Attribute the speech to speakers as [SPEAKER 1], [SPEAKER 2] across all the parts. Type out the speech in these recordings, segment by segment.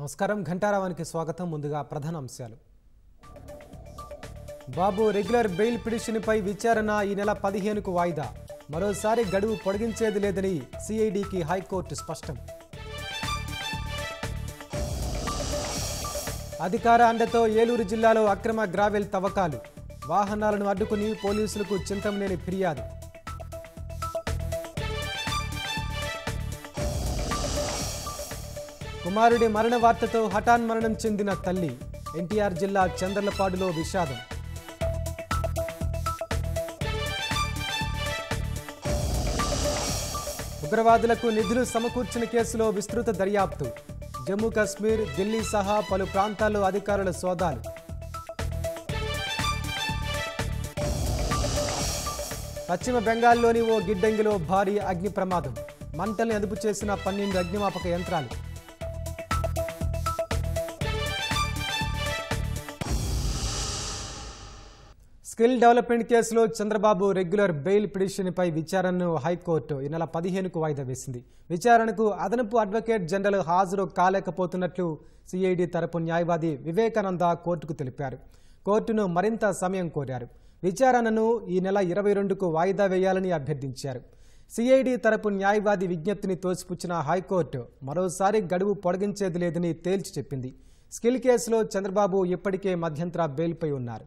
[SPEAKER 1] నమస్కారం ఘంటారావానికి స్వాగతం ముందుగా ప్రధాన అంశాలు బాబు రెగ్యులర్ బెయిల్ పిటిషన్పై విచారణ ఈ నెల పదిహేనుకు వాయిదా మరోసారి గడువు పొడిగించేది లేదని సిఐడికి హైకోర్టు స్పష్టం అధికార అండతో ఏలూరు జిల్లాలో అక్రమ గ్రావెల్ తవ్వకాలు వాహనాలను అడ్డుకుని పోలీసులకు చింతం లేని ఫిర్యాదు కుమారుడి మరణ వార్తతో హఠాన్ మరణం చెందిన తల్లి ఎన్టీఆర్ జిల్లా చంద్రలపాడులో విషాదం ఉగ్రవాదులకు నిధులు సమకూర్చిన కేసులో విస్తృత దర్యాప్తు జమ్మూ కశ్మీర్ ఢిల్లీ సహా పలు ప్రాంతాల్లో అధికారుల సోదాలు పశ్చిమ బెంగాల్లోని ఓ గిడ్డంగిలో భారీ అగ్ని ప్రమాదం మంటల్ని అదుపు చేసిన పన్నెండు అగ్నిమాపక యంత్రాలు స్కిల్ డెవలప్మెంట్ కేసులో చంద్రబాబు రెగ్యులర్ బెయిల్ పిటిషన్పై విచారణను హైకోర్టు ఈ నెల పదిహేనుకు వాయిదా వేసింది విచారణకు అదనపు అడ్వకేట్ జనరల్ హాజరు కాలేకపోతున్నట్లు సిఐడి తరపు న్యాయవాది వివేకానంద కోర్టుకు తెలిపారు కోర్టును మరింత సమయం కోరారు విచారణను ఈ నెల ఇరవై రెండుకు వాయిదా వేయాలని అభ్యర్థించారు సిఐడి తరపు న్యాయవాది విజ్ఞప్తిని తోసిపుచ్చిన హైకోర్టు మరోసారి గడువు పొడిగించేది లేదని తేల్చి చెప్పింది స్కిల్ కేసులో చంద్రబాబు ఇప్పటికే మధ్యంతర బెయిల్పై ఉన్నారు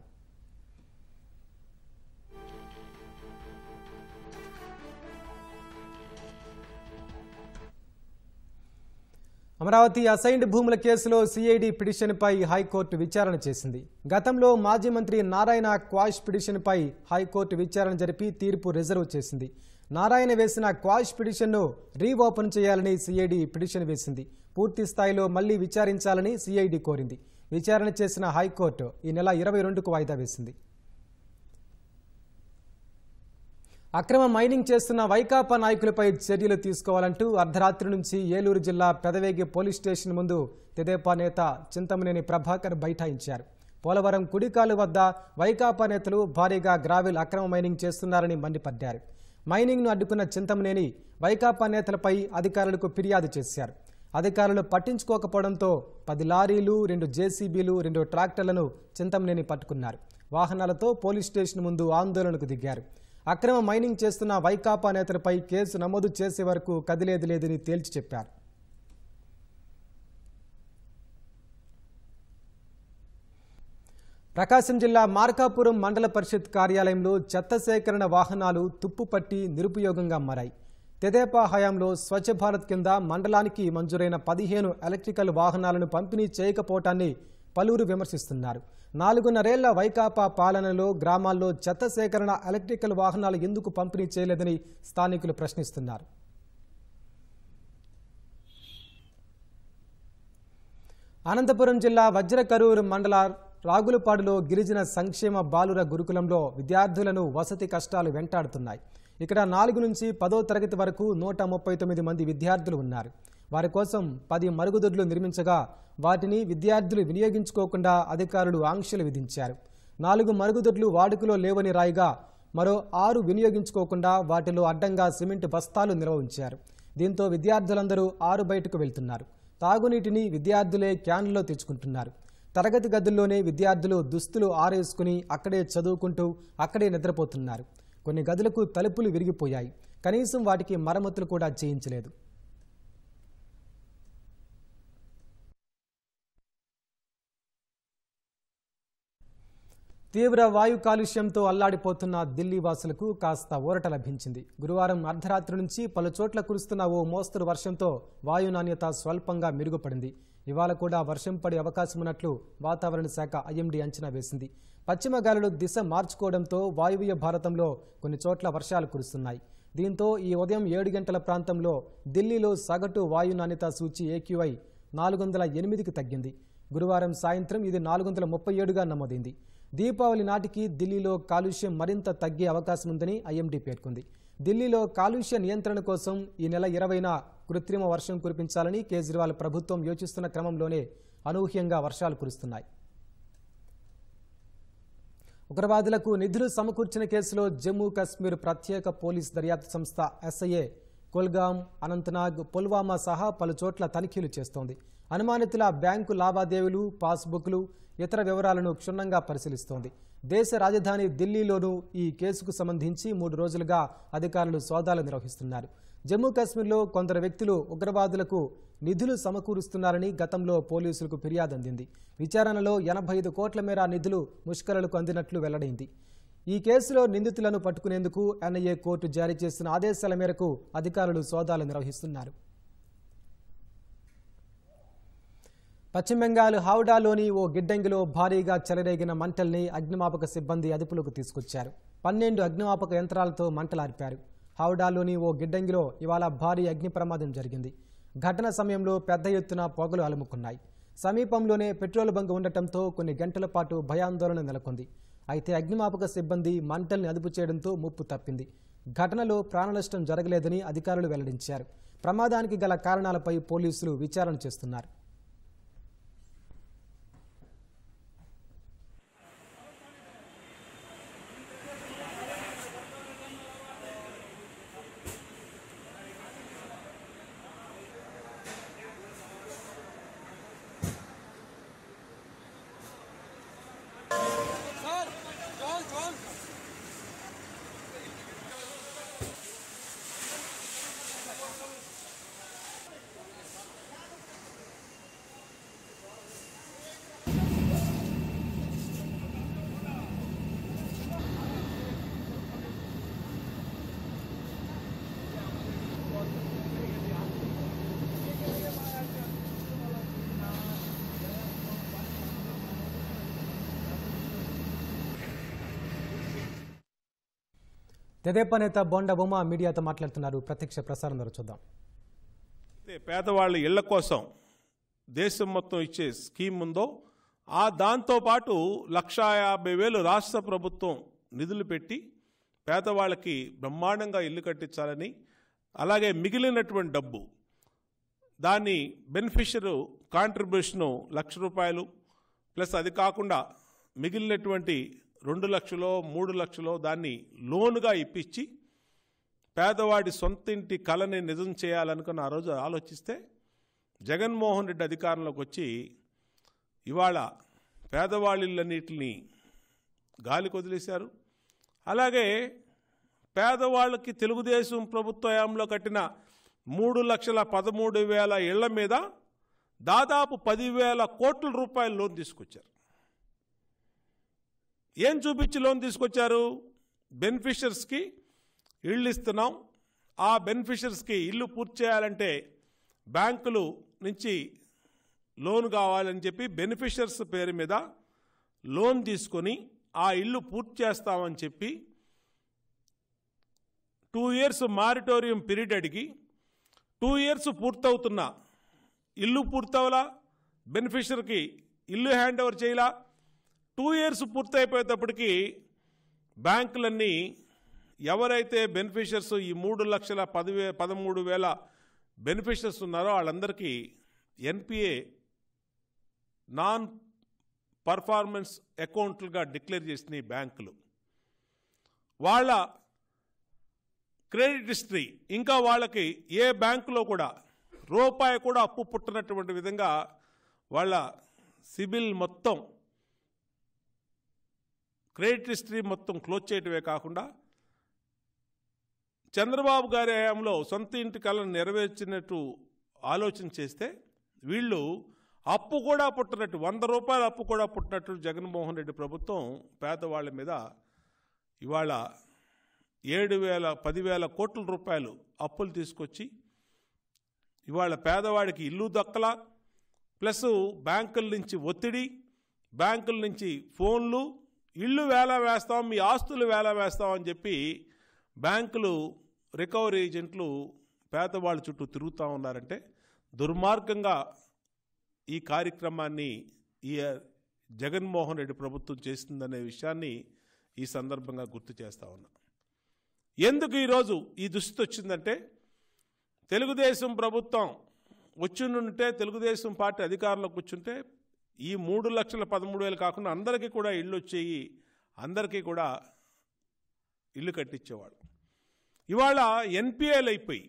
[SPEAKER 1] అమరావతి అసైన్డ్ భూముల కేసులో సిఐడి పిటిషన్పై హైకోర్టు విచారణ చేసింది గతంలో మాజీ మంత్రి నారాయణ క్వాష్ పిటిషన్పై హైకోర్టు విచారణ జరిపి తీర్పు రిజర్వ్ చేసింది నారాయణ వేసిన క్వాష్ పిటిషన్ను రీఓపెన్ చేయాలని సిఐడి పిటిషన్ వేసింది పూర్తి స్థాయిలో మళ్లీ విచారించాలని సిఐడి కోరింది విచారణ చేసిన హైకోర్టు ఈ నెల ఇరవై రెండుకు వాయిదా వేసింది అక్రమ మైనింగ్ చేస్తున్న వైకాపా నాయకులపై చర్యలు తీసుకోవాలంటూ అర్ధరాత్రి నుంచి ఏలూరు జిల్లా పెదవేగి పోలీస్ స్టేషన్ ముందు తెదేపా నేత చింతమనేని ప్రభాకర్ బైఠాయించారు పోలవరం కుడికాలు వద్ద వైకాపా నేతలు భారీగా గ్రావిల్ అక్రమ మైనింగ్ చేస్తున్నారని మండిపడ్డారు మైనింగ్ను అడ్డుకున్న చింతమనేని వైకాపా నేతలపై అధికారులకు ఫిర్యాదు చేశారు అధికారులు పట్టించుకోకపోవడంతో పది లారీలు రెండు జేసీబీలు రెండు ట్రాక్టర్లను చింతమనేని పట్టుకున్నారు వాహనాలతో పోలీస్ స్టేషన్ ముందు ఆందోళనకు దిగారు అక్రమ మైనింగ్ చేస్తున్న వైకాపా నేతలపై కేసు నమోదు చేసే వరకు కదిలేది లేదని తేల్చి చెప్పారు ప్రకాశం జిల్లా మార్కాపురం మండల పరిషత్ కార్యాలయంలో చెత్త సేకరణ వాహనాలు తుప్పుపట్టి నిరుపయోగంగా మారాయి తెదేపా హయాంలో స్వచ్ఛ భారత్ కింద మండలానికి మంజూరైన పదిహేను ఎలక్ట్రికల్ వాహనాలను పంపిణీ చేయకపోవటాన్ని పలువురు విమర్శిస్తున్నారు నాలుగున్నరేళ్ల వైకాపా పాలనలో గ్రామాల్లో చెత్త సేకరణ ఎలక్ట్రికల్ వాహనాలు ఎందుకు పంపిణీ చేయలేదని స్థానికులు ప్రశ్నిస్తున్నారు అనంతపురం జిల్లా వజ్రకరూరు మండల రాగులపాడులో గిరిజన సంక్షేమ బాలుర గురుకులంలో విద్యార్థులను వసతి కష్టాలు వెంటాడుతున్నాయి ఇక్కడ నాలుగు నుంచి పదో తరగతి వరకు నూట మంది విద్యార్థులు ఉన్నారు వారి కోసం పది మరుగుదొడ్లు నిర్మించగా వాటిని విద్యార్థులు వినియోగించుకోకుండా అధికారులు ఆంక్షలు విధించారు నాలుగు మరుగుదొడ్లు వాడుకలో లేవని రాయిగా మరో ఆరు వినియోగించుకోకుండా వాటిలో అడ్డంగా సిమెంట్ బస్తాలు నిల్వ ఉంచారు దీంతో విద్యార్థులందరూ ఆరు బయటకు వెళ్తున్నారు తాగునీటిని విద్యార్థులే క్యాన్లో తెచ్చుకుంటున్నారు తరగతి గదుల్లోనే విద్యార్థులు దుస్తులు ఆరేసుకుని అక్కడే చదువుకుంటూ అక్కడే నిద్రపోతున్నారు కొన్ని గదులకు తలుపులు విరిగిపోయాయి కనీసం వాటికి మరమ్మతులు కూడా చేయించలేదు తీవ్ర వాయు కాలుష్యంతో అల్లాడిపోతున్న ఢిల్లీ వాసులకు కాస్త ఊరట లభించింది గురువారం అర్ధరాత్రి నుంచి పలు చోట్ల కురుస్తున్న ఓ మోస్తరు వర్షంతో వాయు నాణ్యత స్వల్పంగా మెరుగుపడింది ఇవాళ కూడా వర్షం పడే అవకాశం ఉన్నట్లు వాతావరణ శాఖ ఐఎండీ అంచనా వేసింది పశ్చిమ గాలులు దిశ మార్చుకోవడంతో వాయువ్య భారతంలో కొన్ని చోట్ల వర్షాలు కురుస్తున్నాయి దీంతో ఈ ఉదయం ఏడు గంటల ప్రాంతంలో ఢిల్లీలో సగటు వాయు నాణ్యత సూచి ఏక్యూఐ నాలుగు వందల ఎనిమిదికి తగ్గింది గురువారం సాయంత్రం ఇది నాలుగు వందల ముప్పై ఏడుగా నమోదైంది దీపావళి నాటికి ఢిల్లీలో కాలుష్యం మరింత తగ్గే అవకాశం ఉందని ఐఎండీ పేర్కొంది ఢిల్లీలో కాలుష్య నియంత్రణ కోసం ఈ నెల ఇరవైన కృత్రిమ వర్షం కురిపించాలని కేజ్రీవాల్ ప్రభుత్వం యోచిస్తున్న క్రమంలోనే అనూహ్యంగా వర్షాలు కురుస్తున్నాయి ఉగ్రవాదులకు నిధులు సమకూర్చిన కేసులో జమ్మూ కశ్మీర్ ప్రత్యేక పోలీస్ దర్యాప్తు సంస్థ ఎస్ఐఏ కుల్గాం అనంతనాగ్ పుల్వామా సహా పలుచోట్ల తనిఖీలు చేస్తోంది అనుమానితుల బ్యాంకు లావాదేవీలు పాస్బుక్లు ఇతర వివరాలను క్షుణ్ణంగా పరిశీలిస్తోంది దేశ రాజధాని ఢిల్లీలోనూ ఈ కేసుకు సంబంధించి మూడు రోజులుగా అధికారులు సోదాలు నిర్వహిస్తున్నారు జమ్మూ కాశ్మీర్లో కొందరు వ్యక్తులు ఉగ్రవాదులకు నిధులు సమకూరుస్తున్నారని గతంలో పోలీసులకు ఫిర్యాదు అందింది విచారణలో ఎనభై ఐదు కోట్ల మేర నిధులు ముష్కరులకు అందినట్లు వెల్లడైంది ఈ కేసులో నిందితులను పట్టుకునేందుకు ఎన్ఐఏ కోర్టు జారీ చేసిన ఆదేశాల మేరకు అధికారులు సోదాలు నిర్వహిస్తున్నారు పశ్చిమ బెంగాల్ హౌడాలోని ఓ గిడ్డంగిలో భారీగా చెలరేగిన మంటల్ని అగ్నిమాపక సిబ్బంది అదుపులోకి తీసుకొచ్చారు పన్నెండు అగ్నిమాపక యంత్రాలతో మంటలార్పారు హౌడాలోని ఓ గిడ్డంగిలో ఇవాళ భారీ అగ్ని ప్రమాదం జరిగింది ఘటన సమయంలో పెద్ద ఎత్తున పొగలు అలుముకున్నాయి సమీపంలోనే పెట్రోల్ బంక్ ఉండటంతో కొన్ని గంటల పాటు భయాందోళన నెలకొంది అయితే అగ్నిమాపక సిబ్బంది మంటల్ని అదుపు చేయడంతో ముప్పు తప్పింది ఘటనలో ప్రాణనష్టం జరగలేదని అధికారులు వెల్లడించారు ప్రమాదానికి గల కారణాలపై పోలీసులు విచారణ చేస్తున్నారు తెదేపా నేత బొండబొమ్మ మీడియాతో మాట్లాడుతున్నారు ప్రత్యక్ష ప్రసారం ద్వారా చూద్దాం
[SPEAKER 2] పేదవాళ్ళ ఇళ్ల కోసం దేశం మొత్తం ఇచ్చే స్కీమ్ ఉందో ఆ దాంతోపాటు లక్షా యాభై వేలు రాష్ట్ర ప్రభుత్వం నిధులు పెట్టి పేదవాళ్ళకి బ్రహ్మాండంగా ఇల్లు కట్టించాలని అలాగే మిగిలినటువంటి డబ్బు దాన్ని బెనిఫిషరు కాంట్రిబ్యూషను లక్ష రూపాయలు ప్లస్ అది కాకుండా మిగిలినటువంటి రెండు లక్షలో మూడు లక్షలో దాన్ని లోనుగా ఇప్పించి పేదవాడి సొంతింటి కళని నిజం చేయాలనుకున్న ఆ రోజు ఆలోచిస్తే జగన్మోహన్ రెడ్డి అధికారంలోకి వచ్చి ఇవాళ పేదవాళ్ళన్నిటిని గాలి కొదిలేశారు అలాగే పేదవాళ్ళకి తెలుగుదేశం ప్రభుత్వ హయాంలో కట్టిన మూడు లక్షల పదమూడు వేల ఇళ్ల మీద దాదాపు పదివేల కోట్ల రూపాయలు లోన్ తీసుకొచ్చారు ఏం చూపించి లోన్ తీసుకొచ్చారు బెనిఫిషర్స్కి ఇళ్ళు ఇస్తున్నాం ఆ బెనిఫిషర్స్కి ఇల్లు పూర్తి చేయాలంటే బ్యాంకులు నుంచి లోన్ కావాలని చెప్పి బెనిఫిషర్స్ పేరు మీద లోన్ తీసుకొని ఆ ఇల్లు పూర్తి చేస్తామని చెప్పి టూ ఇయర్స్ మారిటోరియం పీరియడ్ అడిగి టూ ఇయర్స్ పూర్తవుతున్నా ఇల్లు పూర్తవలా బెనిఫిషర్కి ఇల్లు హ్యాండ్ ఓవర్ చేయలా టూ ఇయర్స్ పూర్తయిపోయేటప్పటికీ బ్యాంకులన్నీ ఎవరైతే బెనిఫిషియర్స్ ఈ మూడు లక్షల పదివే పదమూడు వేల బెనిఫిషియర్స్ ఉన్నారో వాళ్ళందరికీ ఎన్పిఏ నాన్ పర్ఫార్మెన్స్ అకౌంట్లుగా డిక్లేర్ చేసిన బ్యాంకులు వాళ్ళ క్రెడిట్ హిస్టరీ ఇంకా వాళ్ళకి ఏ బ్యాంకులో కూడా రూపాయి కూడా అప్పు పుట్టినటువంటి విధంగా వాళ్ళ సిబిల్ మొత్తం క్రెడిట్ హిస్టరీ మొత్తం క్లోజ్ చేయటమే కాకుండా చంద్రబాబు గారి హయాంలో సొంత ఇంటి కళను నెరవేర్చినట్టు ఆలోచన చేస్తే వీళ్ళు అప్పు కూడా పుట్టినట్టు వంద రూపాయల అప్పు కూడా పుట్టినట్టు జగన్మోహన్ రెడ్డి ప్రభుత్వం పేదవాళ్ళ మీద ఇవాళ ఏడు వేల పదివేల కోట్ల రూపాయలు అప్పులు తీసుకొచ్చి ఇవాళ పేదవాడికి ఇల్లు దక్కల ప్లస్ బ్యాంకుల నుంచి ఒత్తిడి బ్యాంకుల నుంచి ఫోన్లు ఇల్లు వేల వేస్తాం మీ ఆస్తులు వేల వేస్తామని చెప్పి బ్యాంకులు రికవరీ ఏజెంట్లు పేదవాళ్ళ చుట్టూ తిరుగుతూ ఉన్నారంటే దుర్మార్గంగా ఈ కార్యక్రమాన్ని ఈ జగన్మోహన్ రెడ్డి ప్రభుత్వం చేసిందనే విషయాన్ని ఈ సందర్భంగా గుర్తు చేస్తూ ఉన్నా ఎందుకు ఈరోజు ఈ దుస్థితి వచ్చిందంటే తెలుగుదేశం ప్రభుత్వం వచ్చి ఉంటే తెలుగుదేశం పార్టీ అధికారంలో కూర్చుంటే ఈ మూడు లక్షల పదమూడు వేలు కాకుండా అందరికీ కూడా ఇళ్ళు వచ్చేయి అందరికీ కూడా ఇల్లు కట్టించేవాడు ఇవాళ ఎన్పిఏలు అయిపోయి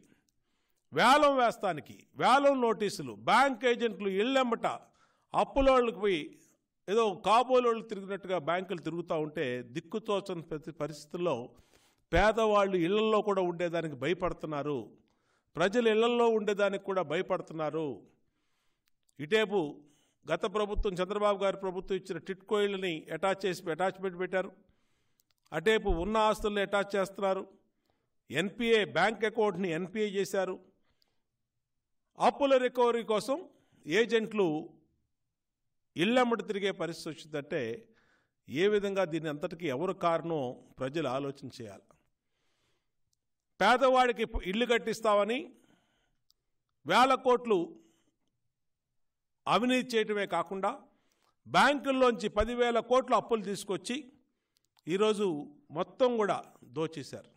[SPEAKER 2] వేలం వేస్తానికి వేలం నోటీసులు బ్యాంక్ ఏజెంట్లు ఇళ్ళెంబట అప్పులోళ్ళకి పోయి ఏదో వాళ్ళు తిరిగినట్టుగా బ్యాంకులు తిరుగుతూ ఉంటే దిక్కుతోచని ప్రతి పరిస్థితుల్లో పేదవాళ్ళు ఇళ్లలో కూడా ఉండేదానికి భయపడుతున్నారు ప్రజలు ఇళ్లలో ఉండేదానికి కూడా భయపడుతున్నారు ఇటేపు గత ప్రభుత్వం చంద్రబాబు గారి ప్రభుత్వం ఇచ్చిన టిట్కోయిల్ని అటాచ్ చేసి అటాచ్మెంట్ పెట్టారు అటేపు ఉన్న ఆస్తుల్ని అటాచ్ చేస్తున్నారు ఎన్పిఏ బ్యాంక్ అకౌంట్ని ఎన్పిఏ చేశారు అప్పుల రికవరీ కోసం ఏజెంట్లు ఇళ్ళమ్మడి తిరిగే పరిస్థితి వచ్చిందంటే ఏ విధంగా దీని అంతటికీ ఎవరు కారణం ప్రజలు ఆలోచన చేయాలి పేదవాడికి ఇల్లు కట్టిస్తామని వేల కోట్లు అవినీతి చేయటమే కాకుండా బ్యాంకుల్లోంచి పదివేల కోట్ల అప్పులు తీసుకొచ్చి ఈరోజు మొత్తం కూడా దోచేశారు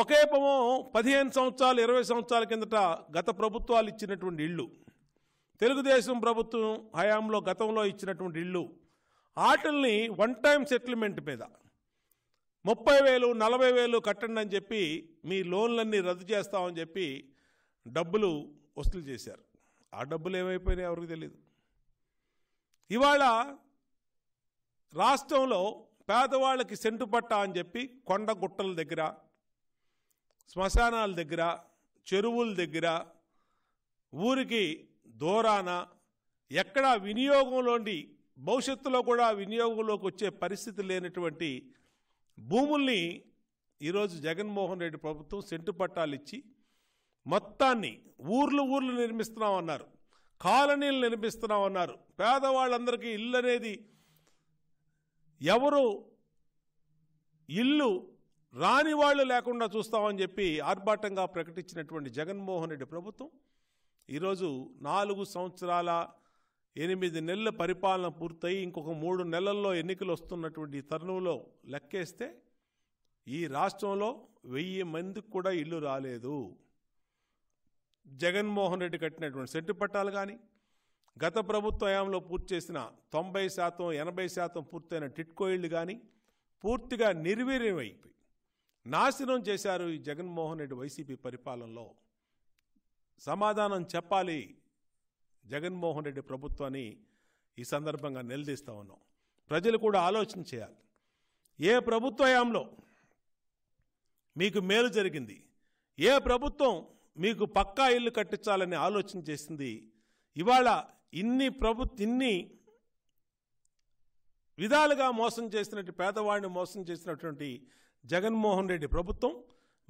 [SPEAKER 2] ఒకే పదిహేను సంవత్సరాలు ఇరవై సంవత్సరాల కిందట గత ప్రభుత్వాలు ఇచ్చినటువంటి ఇళ్ళు తెలుగుదేశం ప్రభుత్వం హయాంలో గతంలో ఇచ్చినటువంటి ఇళ్ళు ఆటల్ని వన్ టైం సెటిల్మెంట్ మీద ముప్పై వేలు నలభై వేలు కట్టండి అని చెప్పి మీ లోన్లన్నీ రద్దు చేస్తామని చెప్పి డబ్బులు వసూలు చేశారు ఆ డబ్బులు ఏమైపోయినాయి ఎవరికి తెలియదు ఇవాళ రాష్ట్రంలో పేదవాళ్ళకి సెంటు పట్ట అని చెప్పి కొండ గుట్టల దగ్గర శ్మశానాల దగ్గర చెరువుల దగ్గర ఊరికి దూరాన ఎక్కడా వినియోగంలోండి భవిష్యత్తులో కూడా వినియోగంలోకి వచ్చే పరిస్థితి లేనటువంటి భూముల్ని ఈరోజు జగన్మోహన్ రెడ్డి ప్రభుత్వం సెంటు పట్టాలు ఇచ్చి మొత్తాన్ని ఊర్లు ఊర్లు నిర్మిస్తున్నామన్నారు కాలనీలు నిర్మిస్తున్నామన్నారు పేదవాళ్ళందరికీ ఇల్లు అనేది ఎవరు ఇల్లు రాని వాళ్ళు లేకుండా చూస్తామని చెప్పి ఆర్భాటంగా ప్రకటించినటువంటి జగన్మోహన్ రెడ్డి ప్రభుత్వం ఈరోజు నాలుగు సంవత్సరాల ఎనిమిది నెలల పరిపాలన పూర్తయి ఇంకొక మూడు నెలల్లో ఎన్నికలు వస్తున్నటువంటి తరుణంలో లెక్కేస్తే ఈ రాష్ట్రంలో వెయ్యి మందికి కూడా ఇల్లు రాలేదు జగన్మోహన్ రెడ్డి కట్టినటువంటి సెట్టు పట్టాలు కానీ గత ప్రభుత్వ హయాంలో పూర్తి చేసిన తొంభై శాతం ఎనభై శాతం పూర్తయిన టిట్కోయిళ్ళు కానీ పూర్తిగా నిర్వీర్యమైపోయి నాశనం చేశారు ఈ జగన్మోహన్ రెడ్డి వైసీపీ పరిపాలనలో సమాధానం చెప్పాలి జగన్మోహన్ రెడ్డి ప్రభుత్వాన్ని ఈ సందర్భంగా నిలదీస్తా ఉన్నాం ప్రజలు కూడా ఆలోచన చేయాలి ఏ ప్రభుత్వ హయాంలో మీకు మేలు జరిగింది ఏ ప్రభుత్వం మీకు పక్కా ఇల్లు కట్టించాలని ఆలోచన చేసింది ఇవాళ ఇన్ని ప్రభు ఇన్ని విధాలుగా మోసం చేసినట్టు పేదవాడిని మోసం చేసినటువంటి జగన్మోహన్ రెడ్డి ప్రభుత్వం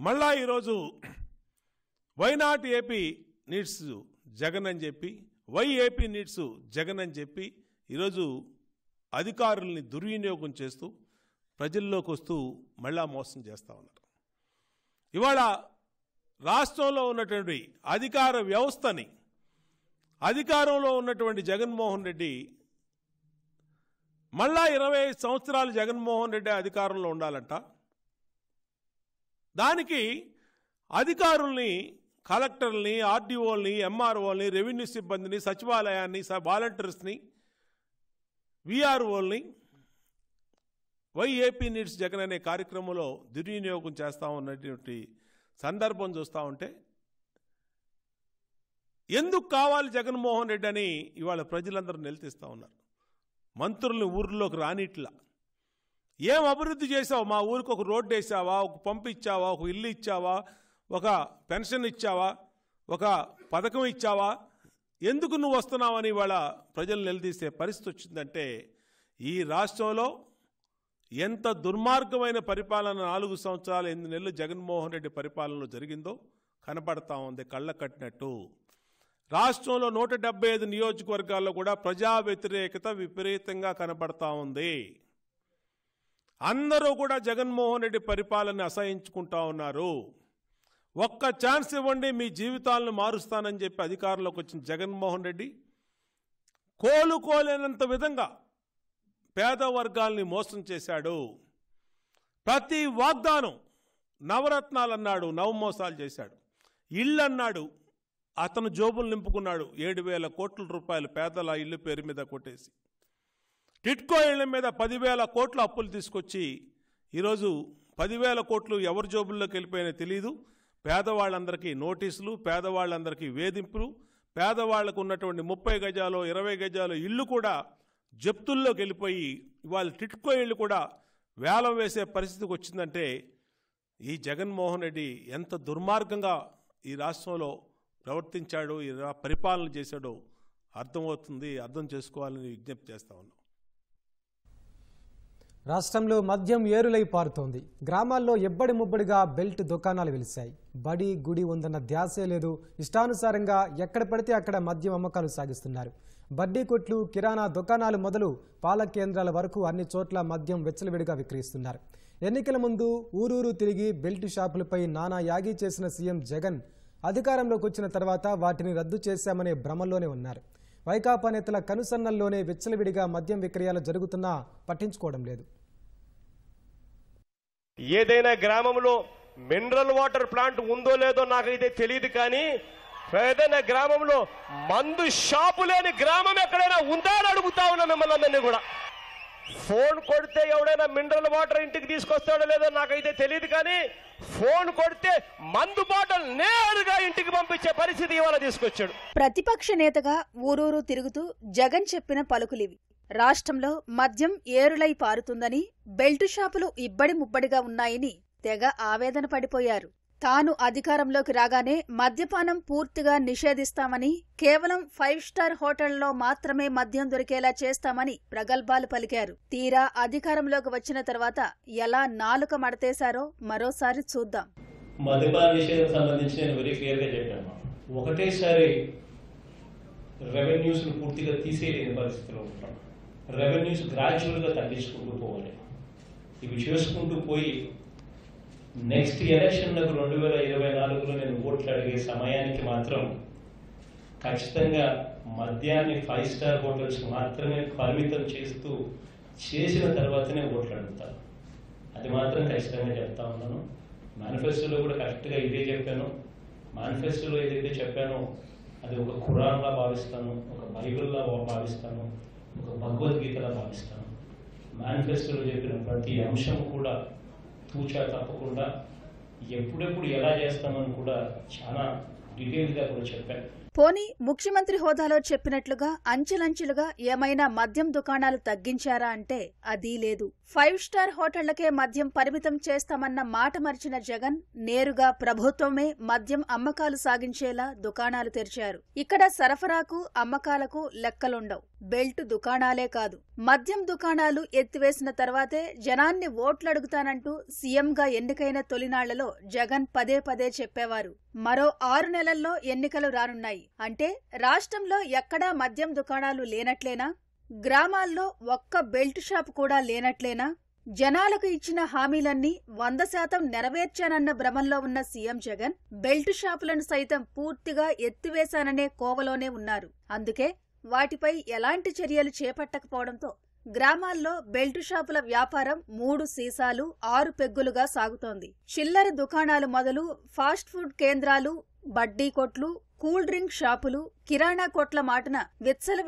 [SPEAKER 2] మళ్ళా ఈరోజు వైనాట్ ఏపీ నీడ్స్ జగన్ అని చెప్పి వై ఏపీ నీడ్స్ జగన్ అని చెప్పి ఈరోజు అధికారుల్ని దుర్వినియోగం చేస్తూ ప్రజల్లోకి వస్తూ మళ్ళా మోసం చేస్తూ ఉన్నారు ఇవాళ రాష్ట్రంలో ఉన్నటువంటి అధికార వ్యవస్థని అధికారంలో ఉన్నటువంటి జగన్మోహన్ రెడ్డి మళ్ళా ఇరవై సంవత్సరాలు జగన్మోహన్ రెడ్డి అధికారంలో ఉండాలంట దానికి అధికారుల్ని కలెక్టర్ని ఆర్డీఓల్ని ఎంఆర్ఓల్ని రెవెన్యూ సిబ్బందిని సచివాలయాన్ని వాలంటీర్స్ని విఆర్ఓల్ని వైఏపీ నీడ్స్ జగన్ అనే కార్యక్రమంలో దుర్వినియోగం చేస్తామన్నటువంటి సందర్భం చూస్తూ ఉంటే ఎందుకు కావాలి జగన్మోహన్ రెడ్డి అని ఇవాళ ప్రజలందరూ నిలదీస్తూ ఉన్నారు మంత్రులను ఊర్లోకి రానిట్లా ఏం అభివృద్ధి చేసావు మా ఊరికి ఒక రోడ్డు వేసావా ఒక పంపు ఇచ్చావా ఒక ఇల్లు ఇచ్చావా ఒక పెన్షన్ ఇచ్చావా ఒక పథకం ఇచ్చావా ఎందుకు నువ్వు వస్తున్నావని ఇవాళ ప్రజలు నిలదీసే పరిస్థితి వచ్చిందంటే ఈ రాష్ట్రంలో ఎంత దుర్మార్గమైన పరిపాలన నాలుగు సంవత్సరాలు ఎనిమిది నెలలు జగన్మోహన్ రెడ్డి పరిపాలనలో జరిగిందో కనపడతా ఉంది కళ్ళ కట్టినట్టు రాష్ట్రంలో నూట డెబ్బై ఐదు నియోజకవర్గాల్లో కూడా ప్రజా వ్యతిరేకత విపరీతంగా కనపడతా ఉంది అందరూ కూడా జగన్మోహన్ రెడ్డి పరిపాలన అసహించుకుంటా ఉన్నారు ఒక్క ఛాన్స్ ఇవ్వండి మీ జీవితాలను మారుస్తానని చెప్పి అధికారంలోకి వచ్చిన జగన్మోహన్ రెడ్డి కోలుకోలేనంత విధంగా పేద వర్గాల్ని మోసం చేశాడు ప్రతి వాగ్దానం నవరత్నాలు అన్నాడు నవమోసాలు చేశాడు ఇళ్ళు అన్నాడు అతను జోబులు నింపుకున్నాడు ఏడు వేల కోట్ల రూపాయలు పేదల ఇల్లు పేరు మీద కొట్టేసి టిట్కో ఇళ్ళ మీద పదివేల కోట్ల అప్పులు తీసుకొచ్చి ఈరోజు పదివేల కోట్లు ఎవరి జోబుల్లోకి వెళ్ళిపోయినా తెలియదు పేదవాళ్ళందరికీ నోటీసులు పేదవాళ్ళందరికీ వేధింపులు పేదవాళ్లకు ఉన్నటువంటి ముప్పై గజాలు ఇరవై గజాలు ఇల్లు కూడా జప్తుల్లోకి వెళ్ళిపోయి ఇవాళ టిట్కో కూడా వేలం వేసే పరిస్థితికి వచ్చిందంటే ఈ జగన్మోహన్ రెడ్డి ఎంత దుర్మార్గంగా ఈ రాష్ట్రంలో ప్రవర్తించాడో ఈ పరిపాలన చేశాడో అర్థమవుతుంది అర్థం చేసుకోవాలని విజ్ఞప్తి చేస్తా ఉన్నాం
[SPEAKER 1] రాష్ట్రంలో మద్యం ఏరులై పారుతోంది గ్రామాల్లో ఎబ్బడి ముబ్బడిగా బెల్ట్ దుకాణాలు వెలిశాయి బడి గుడి ఉందన్న ధ్యాసే లేదు ఇష్టానుసారంగా ఎక్కడ పడితే అక్కడ మద్యం అమ్మకాలు సాగిస్తున్నారు బడ్డీ కొట్లు కిరాణా దుకాణాలు మొదలు పాల కేంద్రాల వరకు అన్ని చోట్ల మద్యం వెచ్చలవిడిగా విక్రయిస్తున్నారు ఎన్నికల ముందు ఊరూరు తిరిగి బెల్ట్ షాపులపై నానా యాగి చేసిన సీఎం జగన్ అధికారంలోకి వచ్చిన తర్వాత వాటిని రద్దు చేశామనే భ్రమంలోనే ఉన్నారు వైకాపా నేతల కనుసన్నల్లోనే వెచ్చలవిడిగా మద్యం విక్రయాలు జరుగుతున్నా పట్టించుకోవడం లేదు
[SPEAKER 2] ఏదైనా గ్రామంలో మినరల్ వాటర్ ప్లాంట్ ఉందో లేదో నాకైతే తెలియదు
[SPEAKER 1] కానీ ఏదైనా గ్రామంలో మందు షాపు లేని గ్రామం ఎక్కడైనా ఉందా అని అడుగుతా ఉన్నా మిమ్మల్ని అందరినీ కూడా ఫోన్ కొడితే ఎవడైనా మినరల్ వాటర్ ఇంటికి తీసుకొస్తాడో లేదో నాకైతే తెలియదు కానీ ఫోన్ కొడితే మందు బాటల్ నేరుగా ఇంటికి పంపించే పరిస్థితి ఇవాళ తీసుకొచ్చాడు
[SPEAKER 3] ప్రతిపక్ష నేతగా ఊరూరు తిరుగుతూ జగన్ చెప్పిన పలుకులివి రాష్ట్రంలో మద్యం ఏరులై పారుతుందని బెల్టు షాపులు ఇబ్బడి ముబ్బడిగా ఉన్నాయని తెగ ఆవేదన పడిపోయారు తాను అధికారంలోకి రాగానే మద్యపానం పూర్తిగా నిషేధిస్తామని కేవలం ఫైవ్ స్టార్ హోటళ్లలో మాత్రమే మద్యం దొరికేలా చేస్తామని ప్రగల్భాలు పలికారు తీరా అధికారంలోకి వచ్చిన తర్వాత ఎలా నాలుక మడతేశారో మరోసారి చూద్దాం
[SPEAKER 4] మద్యపాన విషయం సంబంధించి నేను వెరీ క్లియర్ గా చెప్పాను ఒకటేసారి రెవెన్యూస్ పూర్తిగా తీసేయలేని పరిస్థితిలో ఉంటాం రెవెన్యూస్ గ్రాడ్యువల్ గా తగ్గించుకుంటూ పోవాలి ఇవి చేసుకుంటూ పోయి నెక్స్ట్ ఎలక్షన్లకు రెండు వేల ఇరవై నాలుగులో నేను ఓట్లు అడిగే సమయానికి మాత్రం ఖచ్చితంగా మద్యాన్ని ఫైవ్ స్టార్ హోటల్స్ మాత్రమే పరిమితం చేస్తూ చేసిన తర్వాతనే ఓట్లు అడుగుతాను అది మాత్రం ఖచ్చితంగా చెప్తా ఉన్నాను మేనిఫెస్టోలో కూడా కరెక్ట్గా ఇదే చెప్పాను మేనిఫెస్టోలో ఏదైతే చెప్పానో అది ఒక ఖురాన్లా భావిస్తాను ఒక బైబిల్లా భావిస్తాను ఒక భగవద్గీతలా భావిస్తాను మేనిఫెస్టోలో చెప్పిన ప్రతి అంశం కూడా తూచా తప్పకుండా ఎప్పుడెప్పుడు ఎలా చేస్తామని కూడా చాలా డీటెయిల్గా కూడా చెప్పాను
[SPEAKER 3] పోనీ ముఖ్యమంత్రి హోదాలో చెప్పినట్లుగా అంచెలంచెలుగా ఏమైనా మద్యం దుకాణాలు తగ్గించారా అంటే అదీ లేదు ఫైవ్ స్టార్ హోటళ్లకే మద్యం పరిమితం చేస్తామన్న మాట మరిచిన జగన్ నేరుగా ప్రభుత్వమే మద్యం అమ్మకాలు సాగించేలా దుకాణాలు తెరిచారు ఇక్కడ సరఫరాకు అమ్మకాలకు లెక్కలుండవు బెల్ట్ దుకాణాలే కాదు మద్యం దుకాణాలు ఎత్తివేసిన తర్వాతే జనాన్ని ఓట్లడుగుతానంటూ సీఎంగా ఎన్నికైన తొలినాళ్లలో జగన్ పదే పదే చెప్పేవారు మరో ఆరు నెలల్లో ఎన్నికలు రానున్నాయి అంటే రాష్ట్రంలో ఎక్కడా మద్యం దుకాణాలు లేనట్లేనా గ్రామాల్లో ఒక్క బెల్ట్ షాప్ కూడా లేనట్లేనా జనాలకు ఇచ్చిన హామీలన్నీ వంద శాతం నెరవేర్చానన్న భ్రమంలో ఉన్న సీఎం జగన్ బెల్ట్ షాపులను సైతం పూర్తిగా ఎత్తివేశాననే కోవలోనే ఉన్నారు అందుకే వాటిపై ఎలాంటి చర్యలు చేపట్టకపోవడంతో గ్రామాల్లో బెల్ట్ షాపుల వ్యాపారం మూడు సీసాలు ఆరు పెగ్గులుగా సాగుతోంది చిల్లర దుకాణాలు మొదలు ఫాస్ట్ ఫుడ్ కేంద్రాలు బడ్డీ కొట్లు కూల్ డ్రింక్ షాపులు కిరాణా కొట్ల మాటన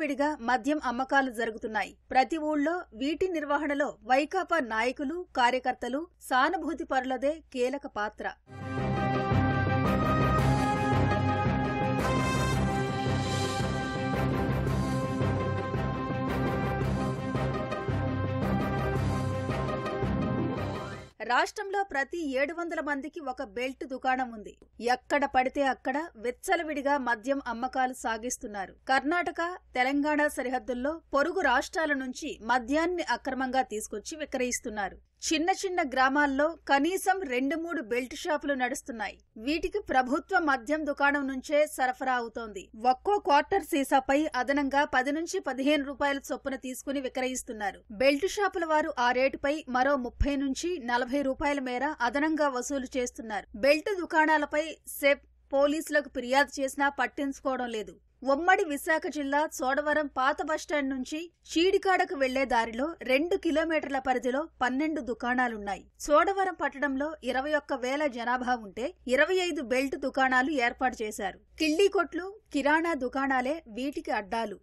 [SPEAKER 3] విడిగా మద్యం అమ్మకాలు జరుగుతున్నాయి ప్రతి ఊళ్ళో వీటి నిర్వహణలో వైకాపా నాయకులు కార్యకర్తలు సానుభూతి పరులదే కీలక పాత్ర రాష్ట్రంలో ప్రతి ఏడు వందల మందికి ఒక బెల్ట్ దుకాణం ఉంది ఎక్కడ పడితే అక్కడ విచ్చలవిడిగా మద్యం అమ్మకాలు సాగిస్తున్నారు కర్ణాటక తెలంగాణ సరిహద్దుల్లో పొరుగు రాష్ట్రాల నుంచి మద్యాన్ని అక్రమంగా తీసుకొచ్చి విక్రయిస్తున్నారు చిన్న చిన్న గ్రామాల్లో కనీసం రెండు మూడు బెల్ట్ షాపులు నడుస్తున్నాయి వీటికి ప్రభుత్వ మద్యం దుకాణం నుంచే సరఫరా అవుతోంది ఒక్కో క్వార్టర్ సీసాపై అదనంగా పది నుంచి పదిహేను రూపాయల చొప్పున తీసుకుని విక్రయిస్తున్నారు బెల్ట్ షాపుల వారు ఆ రేటుపై మరో ముప్పై నుంచి నలభై రూపాయల మేర అదనంగా వసూలు చేస్తున్నారు బెల్ట్ దుకాణాలపై సెప్ పోలీసులకు ఫిర్యాదు చేసినా పట్టించుకోవడం లేదు ఉమ్మడి విశాఖ జిల్లా చోడవరం పాత బస్టాండ్ నుంచి షీడికాడకు వెళ్లే దారిలో రెండు కిలోమీటర్ల పరిధిలో పన్నెండు దుకాణాలున్నాయి చోడవరం పట్టణంలో ఇరవై ఒక్క వేల జనాభా ఉంటే ఇరవై ఐదు బెల్ట్ దుకాణాలు ఏర్పాటు చేశారు కిళ్ళీ కొట్లు కిరాణా దుకాణాలే వీటికి అడ్డాలు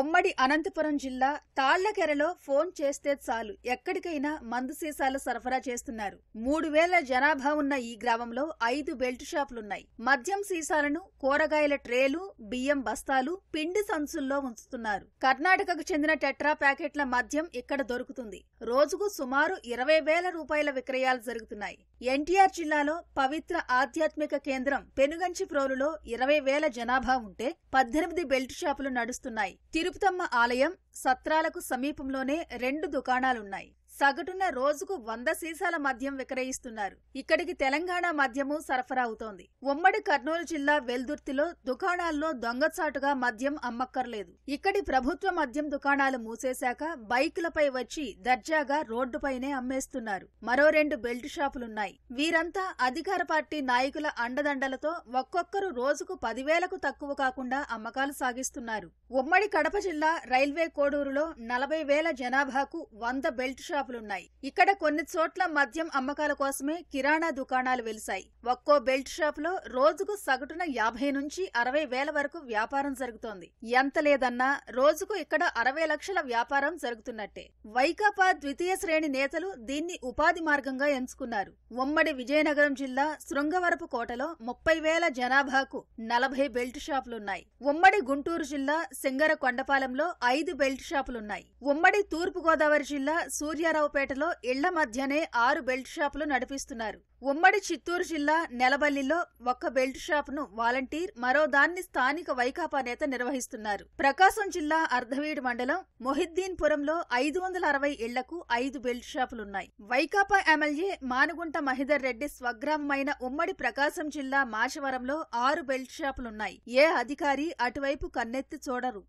[SPEAKER 3] ఉమ్మడి అనంతపురం జిల్లా తాళ్లకెరలో ఫోన్ చేస్తే చాలు ఎక్కడికైనా మందు సీసాలు సరఫరా చేస్తున్నారు మూడు వేల జనాభా ఉన్న ఈ గ్రామంలో ఐదు బెల్ట్ షాపులున్నాయి మద్యం సీసాలను కూరగాయల ట్రేలు బియ్యం బస్తాలు పిండి సంచుల్లో ఉంచుతున్నారు కర్ణాటకకు చెందిన టెట్రా ప్యాకెట్ల మద్యం ఇక్కడ దొరుకుతుంది రోజుకు సుమారు ఇరవై వేల రూపాయల విక్రయాలు జరుగుతున్నాయి ఎన్టీఆర్ జిల్లాలో పవిత్ర ఆధ్యాత్మిక కేంద్రం పెనుగంచి ప్రోలులో ఇరవై వేల జనాభా ఉంటే పద్దెనిమిది బెల్ట్ షాపులు నడుస్తున్నాయి తిరుపతమ్మ ఆలయం సత్రాలకు సమీపంలోనే రెండు దుకాణాలున్నాయి సగటున రోజుకు వంద సీసాల మద్యం విక్రయిస్తున్నారు ఇక్కడికి తెలంగాణ మద్యము సరఫరా అవుతోంది ఉమ్మడి కర్నూలు జిల్లా వెల్దుర్తిలో దుకాణాల్లో దొంగచాటుగా మద్యం అమ్మక్కర్లేదు ఇక్కడి ప్రభుత్వ మద్యం దుకాణాలు మూసేశాక బైకులపై వచ్చి దర్జాగా రోడ్డుపైనే అమ్మేస్తున్నారు మరో రెండు బెల్ట్ షాపులున్నాయి వీరంతా అధికార పార్టీ నాయకుల అండదండలతో ఒక్కొక్కరు రోజుకు పదివేలకు తక్కువ కాకుండా అమ్మకాలు సాగిస్తున్నారు ఉమ్మడి కడప జిల్లా రైల్వే కోడూరులో నలభై వేల జనాభాకు వంద బెల్ట్ షాపు షాపులున్నాయి ఇక్కడ కొన్ని చోట్ల మద్యం అమ్మకాల కోసమే కిరాణా దుకాణాలు వెలిశాయి ఒక్కో బెల్ట్ షాపులో రోజుకు సగటున యాభై నుంచి అరవై వేల వరకు వ్యాపారం జరుగుతోంది ఎంత లేదన్నా రోజుకు ఇక్కడ అరవై లక్షల వ్యాపారం జరుగుతున్నట్టే వైకాపా ద్వితీయ శ్రేణి నేతలు దీన్ని ఉపాధి మార్గంగా ఎంచుకున్నారు ఉమ్మడి విజయనగరం జిల్లా శృంగవరపు కోటలో ముప్పై వేల జనాభాకు నలభై బెల్ట్ షాపులున్నాయి ఉమ్మడి గుంటూరు జిల్లా సింగర కొండపాలెంలో ఐదు బెల్ట్ షాపులున్నాయి ఉమ్మడి తూర్పుగోదావరి జిల్లా సూర్య రంగారావుపేటలో ఇళ్ల మధ్యనే ఆరు బెల్ట్ షాపులు నడిపిస్తున్నారు ఉమ్మడి చిత్తూరు జిల్లా నెలబల్లిలో ఒక్క బెల్ట్ షాపును వాలంటీర్ మరో దాన్ని స్థానిక వైకాపా నేత నిర్వహిస్తున్నారు ప్రకాశం జిల్లా అర్ధవీడు మండలం మొహిద్దీన్పురంలో ఐదు వందల అరవై ఇళ్లకు ఐదు బెల్ట్ షాపులున్నాయి వైకాపా ఎమ్మెల్యే మానుగుంట మహిదర్ రెడ్డి స్వగ్రామమైన ఉమ్మడి ప్రకాశం జిల్లా మాచవరంలో ఆరు బెల్ట్ షాపులున్నాయి ఏ అధికారి అటువైపు కన్నెత్తి చూడరు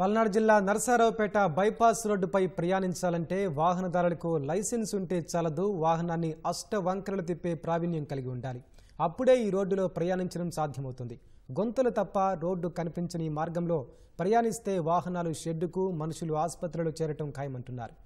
[SPEAKER 1] పల్నాడు జిల్లా నరసారావుపేట బైపాస్ రోడ్డుపై ప్రయాణించాలంటే వాహనదారులకు లైసెన్స్ ఉంటే చాలదు వాహనాన్ని అష్టవంకరలు తిప్పే ప్రావీణ్యం కలిగి ఉండాలి అప్పుడే ఈ రోడ్డులో ప్రయాణించడం సాధ్యమవుతుంది గొంతులు తప్ప రోడ్డు కనిపించని మార్గంలో ప్రయాణిస్తే వాహనాలు షెడ్డుకు మనుషులు ఆసుపత్రులు చేరటం ఖాయమంటున్నారు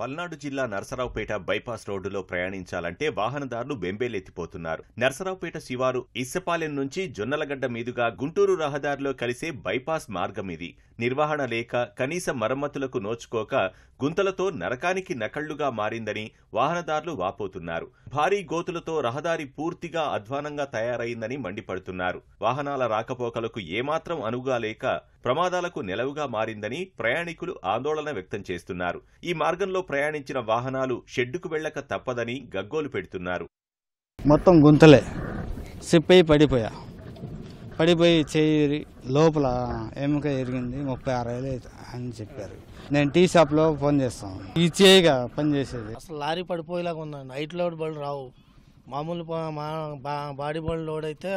[SPEAKER 4] పల్నాడు జిల్లా నరసరావుపేట బైపాస్ రోడ్డులో ప్రయాణించాలంటే వాహనదారులు బెంబేలెత్తిపోతున్నారు నరసరావుపేట శివారు ఇస్సపాలెం నుంచి జొన్నలగడ్డ మీదుగా గుంటూరు రహదారిలో కలిసే బైపాస్ మార్గం ఇది నిర్వహణ లేక కనీస మరమ్మతులకు నోచుకోక గుంతలతో నరకానికి నకళ్లుగా మారిందని వాహనదారులు వాపోతున్నారు భారీ గోతులతో రహదారి పూర్తిగా అధ్వానంగా తయారైందని మండిపడుతున్నారు వాహనాల రాకపోకలకు ఏమాత్రం అనుగా లేక ప్రమాదాలకు నిలవుగా మారిందని ప్రయాణికులు ఆందోళన వ్యక్తం చేస్తున్నారు ఈ మార్గంలో ప్రయాణించిన వాహనాలు షెడ్డుకు వెళ్లక తప్పదని గగ్గోలు పెడుతున్నారు
[SPEAKER 1] మొత్తం గుంతలే సిప్పై పడిపోయా పడిపోయి చేయి లోపల ఎముక ఎరిగింది ముప్పై ఆరు ఆరేళ్ళు అని చెప్పారు నేను టీ షాప్లో ఫోన్ చేస్తాను ఈ చేయిగా పని చేసేది అసలు లారీ పడిపోయేలాగా ఉందండి హైట్ లోడ్ బళ్ళు రావు మామూలు బాడీ బళ్ళు లోడ్ అయితే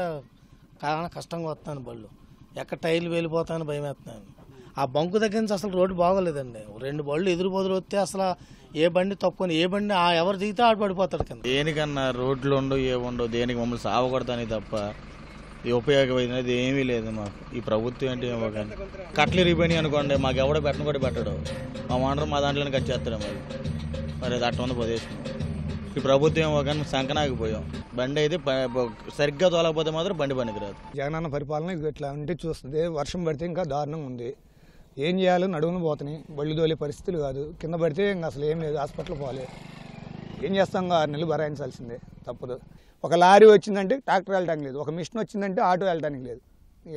[SPEAKER 1] కష్టంగా వస్తాను బళ్ళు ఎక్కడ టైర్లు వెళ్ళిపోతాయని భయం ఆ బంకు దగ్గర నుంచి అసలు రోడ్డు బాగోలేదండి రెండు బళ్ళు ఎదురు బదులు వస్తే అసలు ఏ బండి తప్పుకొని ఏ బండి ఆ ఎవరు దిగితే ఆడు పడిపోతాడు కింద
[SPEAKER 4] దేనికన్నా రోడ్లు ఉండవు ఏముండవు దేనికి మమ్మల్ని సావకూడదని తప్ప ఈ ఉపయోగపడినది ఏమీ లేదు మాకు ఈ ప్రభుత్వం ఏంటి ఇవ్వగానే కానీ కట్లు ఇరిగిపోయినాయి అనుకోండి మాకు ఎవడో పెట్టను కూడా పెట్టడు మా ఓనర్ మా దాంట్లోనే కట్ చేస్తాడు మరి మరి అది అట్లా ఉంది ప్రదేశం ఈ ప్రభుత్వం కానీ సంకనాగిపోయాం బండి అయితే సరిగ్గా తోలకపోతే మాత్రం బండి పనికిరాదు
[SPEAKER 1] జగనన్న పరిపాలన ఇది ఇట్లా ఉంటే చూస్తుంది వర్షం పడితే ఇంకా దారుణంగా ఉంది ఏం చేయాలో నడువును పోతున్నాయి బళ్ళు తోలే పరిస్థితులు కాదు కింద పడితే ఇంకా అసలు ఏం లేదు హాస్పిటల్ పోలే ఏం చేస్తాం ఆరు నెలలు భరాయించాల్సిందే తప్పదు ఒక లారీ వచ్చిందంటే ట్రాక్టర్ వెళ్ళడానికి లేదు ఒక మిషన్ వచ్చిందంటే ఆటో వెళ్ళడానికి లేదు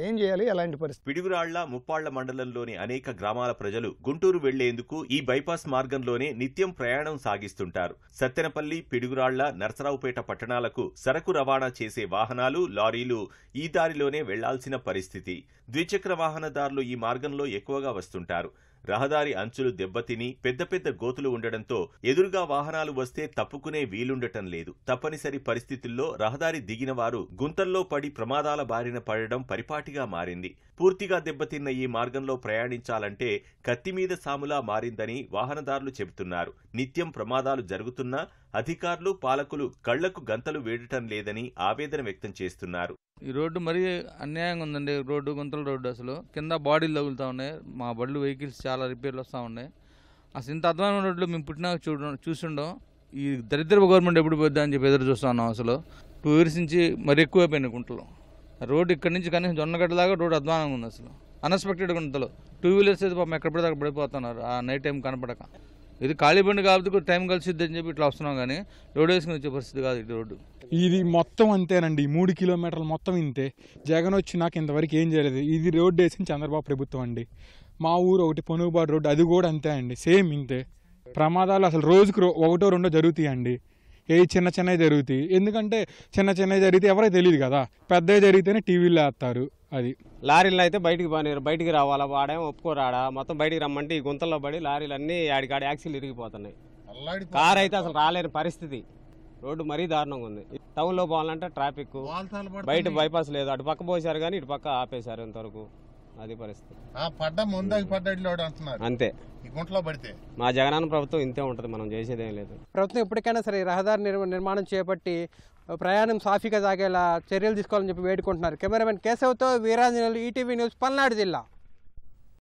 [SPEAKER 4] ఏం చేయాలి ఎలాంటి పరిస్థితి పిడుగురాళ్ల ముప్పాళ్ల మండలంలోని అనేక గ్రామాల ప్రజలు గుంటూరు వెళ్లేందుకు ఈ బైపాస్ మార్గంలోనే నిత్యం ప్రయాణం సాగిస్తుంటారు సత్తెనపల్లి పిడుగురాళ్ల నర్సరావుపేట పట్టణాలకు సరకు రవాణా చేసే వాహనాలు లారీలు ఈ దారిలోనే వెళ్లాల్సిన పరిస్థితి ద్విచక్ర వాహనదారులు ఈ మార్గంలో ఎక్కువగా వస్తుంటారు రహదారి అంచులు దెబ్బతిని పెద్ద పెద్ద గోతులు ఉండడంతో ఎదురుగా వాహనాలు వస్తే తప్పుకునే వీలుండటం లేదు తప్పనిసరి పరిస్థితుల్లో రహదారి దిగిన వారు గుంతల్లో పడి ప్రమాదాల బారిన పడడం పరిపాటిగా మారింది పూర్తిగా దెబ్బతిన్న ఈ మార్గంలో ప్రయాణించాలంటే కత్తిమీద సాములా మారిందని వాహనదారులు చెబుతున్నారు నిత్యం ప్రమాదాలు జరుగుతున్నా అధికారులు పాలకులు కళ్లకు గంతలు వేడటం లేదని ఆవేదన వ్యక్తం చేస్తున్నారు
[SPEAKER 1] ఈ రోడ్డు మరీ అన్యాయంగా ఉందండి రోడ్డు గుంతల రోడ్డు అసలు కింద బాడీలు తగులుతూ ఉన్నాయి మా బళ్ళు వెహికల్స్ చాలా రిపేర్లు వస్తూ ఉన్నాయి అసలు ఇంత అద్వానమైన రోడ్లు మేము పుట్టినాక చూడ చూసిండం ఈ దరిద్ర గవర్నమెంట్ ఎప్పుడు పోద్దా అని చెప్పి ఎదురు చూస్తున్నాం అసలు టూ ఇయర్స్ నుంచి మరి ఎక్కువైపోయినాయి గుంటలు రోడ్డు ఇక్కడ నుంచి కనీసం జొన్నగడ్డ దాకా రోడ్డు అద్వానంగా ఉంది అసలు అన్ఎక్స్పెక్టెడ్ గుంటలు టూ వీలర్స్ అయితే పాపం ఎక్కడ పడితే అక్కడ పడిపోతున్నారు ఆ నైట్ టైం కనపడక ఇది బండి కాబట్టి టైం కలిసిద్ది అని చెప్పి ఇట్లా వస్తున్నాం కానీ రోడ్ వేసుకుని వచ్చే పరిస్థితి కాదు ఇటు రోడ్డు ఇది మొత్తం అంతేనండి మూడు కిలోమీటర్లు మొత్తం ఇంతే జగన్ వచ్చి నాకు ఇంతవరకు ఏం చేయలేదు ఇది రోడ్డు వేసింది చంద్రబాబు ప్రభుత్వం అండి మా ఊరు ఒకటి పొనుగుబాటు రోడ్డు అది కూడా అంతే అండి సేమ్ ఇంతే ప్రమాదాలు అసలు రోజుకు ఒకటో రెండో జరుగుతాయండి ఏ చిన్న చిన్నవి జరుగుతాయి ఎందుకంటే చిన్న చిన్నవి జరిగితే ఎవరో తెలియదు కదా పెద్దవి జరిగితేనే టీవీలో వేస్తారు అది లారీలు అయితే బయటికి పోనీరు బయటికి రావాలా వాడేమో ఒప్పుకోరాడా మొత్తం బయటికి రమ్మంటే ఈ గుంతల్లో పడి లారీలు అన్ని ఆడికాడ యాక్సిల్ ఇరిగిపోతున్నాయి కార్ అయితే అసలు రాలేని పరిస్థితి రోడ్డు మరీ దారుణంగా ఉంది టౌన్ లో పోవాలంటే ట్రాఫిక్ బయట బైపాస్ లేదు అటు పక్క పోసారు కానీ ఇటు పక్క ఆపేశారు ఇంతవరకు అది పరిస్థితి అంతే మా జగనాన్న ప్రభుత్వం ఇంతే ఉంటుంది మనం చేసేదేం లేదు ప్రభుత్వం ఎప్పటికైనా సరే రహదారి నిర్మాణం చేపట్టి ప్రయాణం సాఫీగా సాగేలా చర్యలు తీసుకోవాలని చెప్పి వేడుకుంటున్నారు కెమెరామెన్ కేశవ్తో వీరాంజనేయులు ఈటీవీ న్యూస్ పల్నాడు జిల్లా